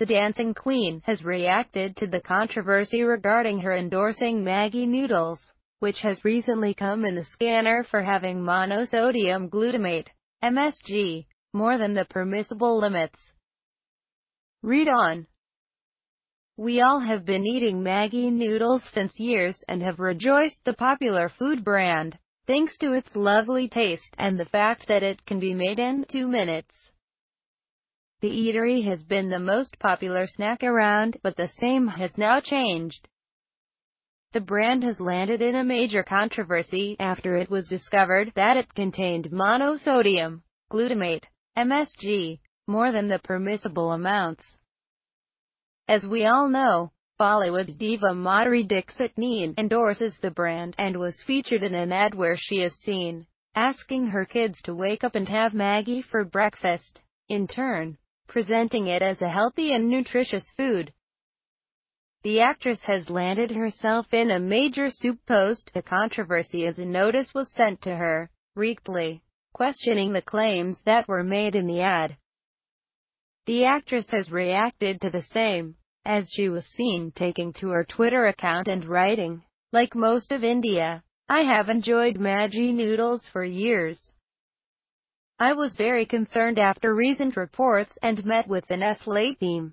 The Dancing Queen has reacted to the controversy regarding her endorsing Maggie Noodles, which has recently come in the scanner for having monosodium glutamate, MSG, more than the permissible limits. Read on. We all have been eating Maggie noodles since years and have rejoiced the popular food brand, thanks to its lovely taste and the fact that it can be made in two minutes. The eatery has been the most popular snack around, but the same has now changed. The brand has landed in a major controversy after it was discovered that it contained monosodium, glutamate, MSG, more than the permissible amounts. As we all know, Bollywood diva Madhuri Dixit Neen endorses the brand and was featured in an ad where she is seen asking her kids to wake up and have Maggie for breakfast. In turn, presenting it as a healthy and nutritious food. The actress has landed herself in a major soup post. The controversy as a notice was sent to her, reekedly questioning the claims that were made in the ad. The actress has reacted to the same, as she was seen taking to her Twitter account and writing, like most of India, I have enjoyed Maggi noodles for years. I was very concerned after recent reports and met with an SLA team.